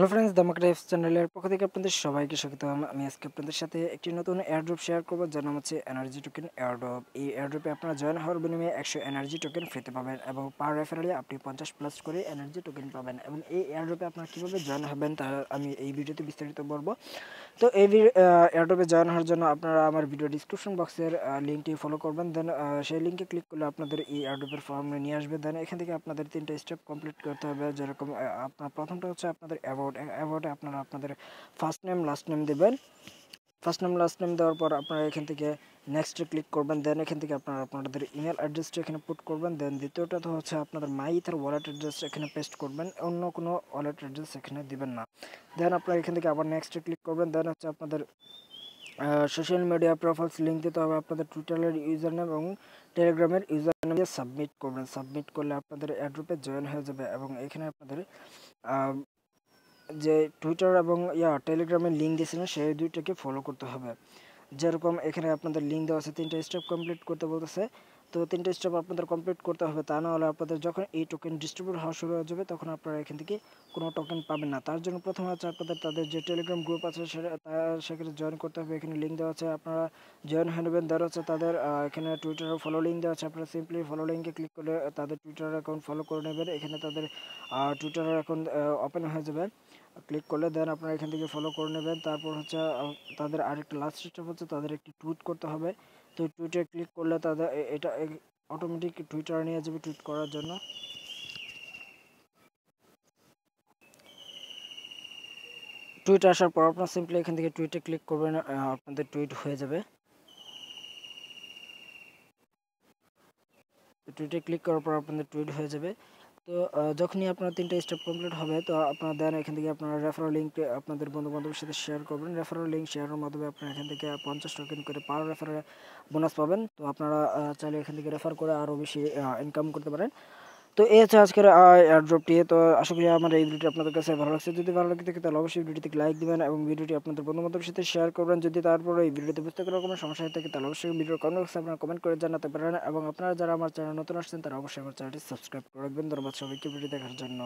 hello friends ডেমোক্রেফ চ্যানেলের পক্ষ থেকে আপনাদের সবাইকে স্বাগত আমি আজকে আপনাদের সাথে একটি নতুন এয়ারড্রপ শেয়ার করবো যার নাম হচ্ছে এনার্জি টোকেন এয়ারড্রপ এই এয়ারড্রপে আপনারা জয়েন হওয়ার বিনিময়ে একশো এনার্জি টোকেন ফ্রিতে পাবেন এবং পার রেফারেলে আপনি পঞ্চাশ প্লাস করে এনার্জি টোকেন পাবেন এবং এই এয়ারড্রপে আপনারা কীভাবে জয়েন হবেন তা আমি এই ভিডিওতে বিস্তারিত বলবো তো এই এয়ারড্রপে জয়েন হওয়ার জন্য আপনারা আমার ভিডিও ডিসক্রিপশন বক্সের লিঙ্কটি ফলো করবেন দেন সেই লিঙ্কে ক্লিক করলে আপনাদের এই এয়ারড্রপের ফর্মে নিয়ে আসবে দেন এখান থেকে আপনাদের তিনটা স্টেপ কমপ্লিট করতে হবে যেরকম আপনার প্রথমটা হচ্ছে আপনাদের অ্যাভার অ্যাবাউট অ্যাবাউটে আপনারা আপনাদের ফার্স্ট নেম লাস্ট নেম দেবেন ফার্স্ট নেম লাস্ট নেম দেওয়ার পর আপনারা এখান থেকে নেক্সটে ক্লিক করবেন দেন এখান থেকে আপনারা আপনাদের ইমেল অ্যাড্রেসটা এখানে পুট করবেন দেন দ্বিতীয়টা তো হচ্ছে আপনাদের মাইথের ওয়ালেট অ্যাড্রেস এখানে পেস্ট করবেন অন্য কোনো ওয়ালেট অ্যাড্রেস এখানে দিবেন না দেন আপনারা এখান থেকে আবার নেক্সটে ক্লিক করবেন দেন হচ্ছে আপনাদের সোশ্যাল মিডিয়া প্রোফাইলস লিঙ্ক দিতে হবে আপনাদের টুইটারের ইউজার নেম এবং টেলিগ্রামের ইউজার নেম সাবমিট করবেন সাবমিট করলে আপনাদের অ্যাড্রুপে জয়েন হয়ে যাবে এবং এখানে আপনাদের যে টুইটার এবং ইয়া টেলিগ্রামের লিঙ্ক দিয়েছিলেন সেই দুইটাকে ফলো করতে হবে যেরকম এখানে আপনাদের লিঙ্ক দেওয়া আছে তিনটা স্টেপ কমপ্লিট করতে বলতেছে তো তিনটা স্টেপ আপনাদের কমপ্লিট করতে হবে তা না হলে আপনাদের যখন এই টোকেন ডিস্ট্রিবিউট হওয়া শুরু হয়ে যাবে তখন আপনারা এখান থেকে কোনো টোকেন পাবেন না তার জন্য প্রথমে হচ্ছে আপনাদের তাদের যে টেলিগ্রাম গ্রুপ আছে সেটা সেখানে জয়েন করতে হবে এখানে লিঙ্ক দেওয়া আছে আপনারা জয়েন হয়ে নেবেন দেওয়া হচ্ছে তাদের এখানে টুইটারে ফলো লিঙ্ক দেওয়া আছে আপনারা সিম্পলি ফলো লিঙ্কে ক্লিক করলে তাদের টুইটার অ্যাকাউন্ট ফলো করে নেবেন এখানে তাদের টুইটার অ্যাকাউন্ট ওপেন হয়ে যাবে ক্লিক করলে দেন আপনারা এখান থেকে ফলো করে নেবেন তারপর হচ্ছে তাদের আরেকটা লাস্ট স্টেপ হচ্ছে তাদের একটি টুইট করতে হবে তো টুইটে ক্লিক করলে তাদের এটা অটোমেটিক টুইটার নিয়ে যাবে টুইট করার জন্য টুইট আসার পর আপনার সিম্পলি এখান থেকে টুইটে ক্লিক করবেন আপনাদের টুইট হয়ে যাবে টুইটে ক্লিক করার পর আপনাদের টুইট হয়ে যাবে তো যখনই আপনার তিনটা স্টেপ কমপ্লিট হবে তো আপনার দেন এখান থেকে আপনার রেফারেল লিঙ্ক আপনাদের বন্ধুবান্ধবের সাথে শেয়ার করবেন রেফারেল লিঙ্ক শেয়ারের মাধ্যমে আপনারা এখান থেকে পঞ্চাশ টোকেন করে পার রেফারে বোনাস পাবেন তো আপনারা চাইলে এখান থেকে রেফার করে আরও বেশি ইনকাম করতে পারেন তো এই হচ্ছে আজকের এয়ারড্রপটি তো আশা করি আমার এই ভিডিওটি আপনাদের কাছে ভালো লাগছে যদি ভালো লাগে থাকে তাহলে অবশ্যই ভিডিওটিকে লাইক দেবেন এবং ভিডিওটি আপনাদের বন্ধুবান্ধবের সাথে শেয়ার করবেন যদি তারপরে এই ভিডিওতে বুঝতে কোনো রকমের সমস্যা হয়ে থাকে তাহলে অবশ্যই ভিডিওর কমেন্ট বক্সে আপনারা কমেন্ট করে জানাতে পারেন এবং আপনারা যারা আমার চ্যানেল নতুন আসছেন তারা অবশ্যই আমার চ্যানেলটি সাবস্ক্রাইব করে রাখবেন ধন্যবাদ সবাইকে ভিডিও দেখার জন্য